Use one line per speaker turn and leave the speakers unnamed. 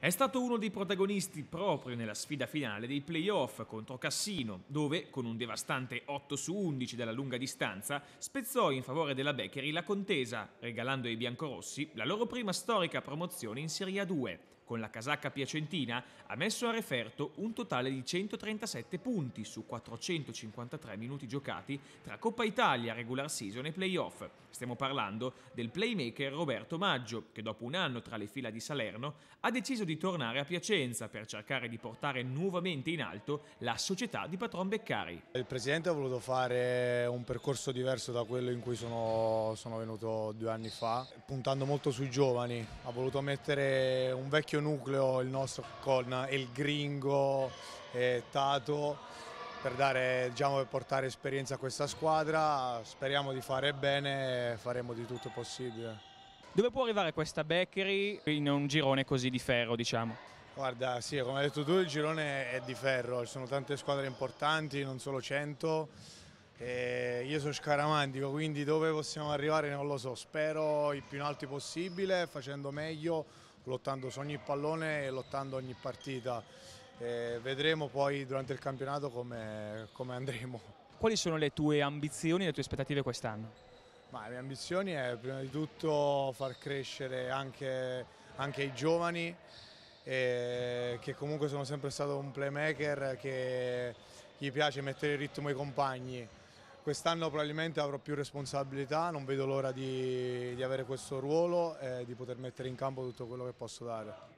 È stato uno dei protagonisti proprio nella sfida finale dei playoff contro Cassino, dove, con un devastante 8 su 11 dalla lunga distanza, spezzò in favore della Beccheri la contesa, regalando ai biancorossi la loro prima storica promozione in Serie A2, con la casacca piacentina, ha messo a referto un totale di 137 punti su 453 minuti giocati tra Coppa Italia, regular season e playoff. Stiamo parlando del playmaker Roberto Maggio, che dopo un anno tra le fila di Salerno ha deciso di tornare a Piacenza per cercare di portare nuovamente in alto la società
di Patron Beccari. Il presidente ha voluto fare un percorso diverso da quello in cui sono, sono venuto due anni fa, puntando molto sui giovani, ha voluto mettere un vecchio vecchio nucleo il nostro con El Gringo, eh, Tato, per, dare, diciamo, per portare esperienza a questa squadra, speriamo di fare bene e faremo di tutto possibile.
Dove può arrivare questa Beccheri in un girone così di ferro diciamo?
Guarda, sì, come hai detto tu il girone è di ferro, ci sono tante squadre importanti, non solo 100. E io sono scaramantico, quindi dove possiamo arrivare non lo so, spero il più in alto possibile, facendo meglio, lottando su ogni pallone e lottando ogni partita. E eh, vedremo poi durante il campionato come, come andremo.
Quali sono le tue ambizioni e le tue aspettative quest'anno?
Ma le mie ambizioni è prima di tutto far crescere anche, anche i giovani eh, che comunque sono sempre stato un playmaker che gli piace mettere in ritmo i compagni Quest'anno probabilmente avrò più responsabilità, non vedo l'ora di, di avere questo ruolo e di poter mettere in campo tutto quello che posso dare.